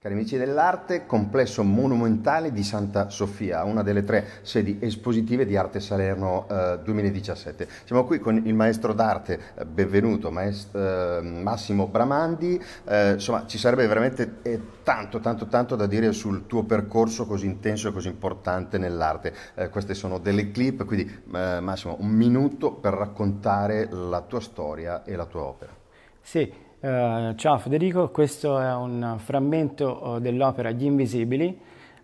Cari amici dell'arte, complesso monumentale di Santa Sofia, una delle tre sedi espositive di Arte Salerno eh, 2017. Siamo qui con il maestro d'arte, eh, benvenuto, maest eh, Massimo Bramandi. Eh, insomma, ci sarebbe veramente eh, tanto, tanto, tanto da dire sul tuo percorso così intenso e così importante nell'arte. Eh, queste sono delle clip, quindi Massimo, un minuto per raccontare la tua storia e la tua opera. Sì, eh, ciao Federico, questo è un frammento eh, dell'opera Gli Invisibili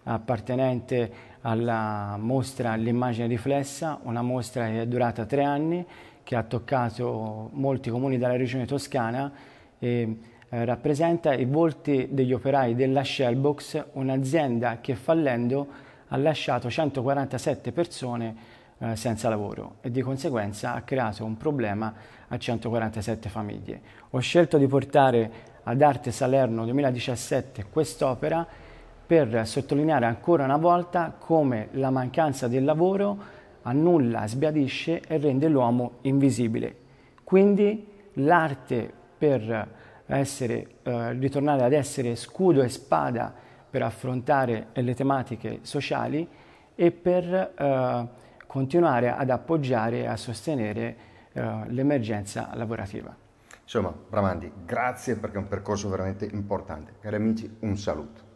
appartenente alla mostra L'immagine riflessa, una mostra che è durata tre anni, che ha toccato molti comuni della regione toscana e eh, rappresenta i volti degli operai della Shellbox, un'azienda che fallendo ha lasciato 147 persone eh, senza lavoro e di conseguenza ha creato un problema a 147 famiglie. Ho scelto di portare ad Arte Salerno 2017 quest'opera per sottolineare ancora una volta come la mancanza del lavoro annulla, sbiadisce e rende l'uomo invisibile. Quindi l'arte per essere, eh, ritornare ad essere scudo e spada per affrontare le tematiche sociali e per eh, continuare ad appoggiare e a sostenere eh, l'emergenza lavorativa. Insomma, Bramandi, grazie perché è un percorso veramente importante. Cari amici, un saluto.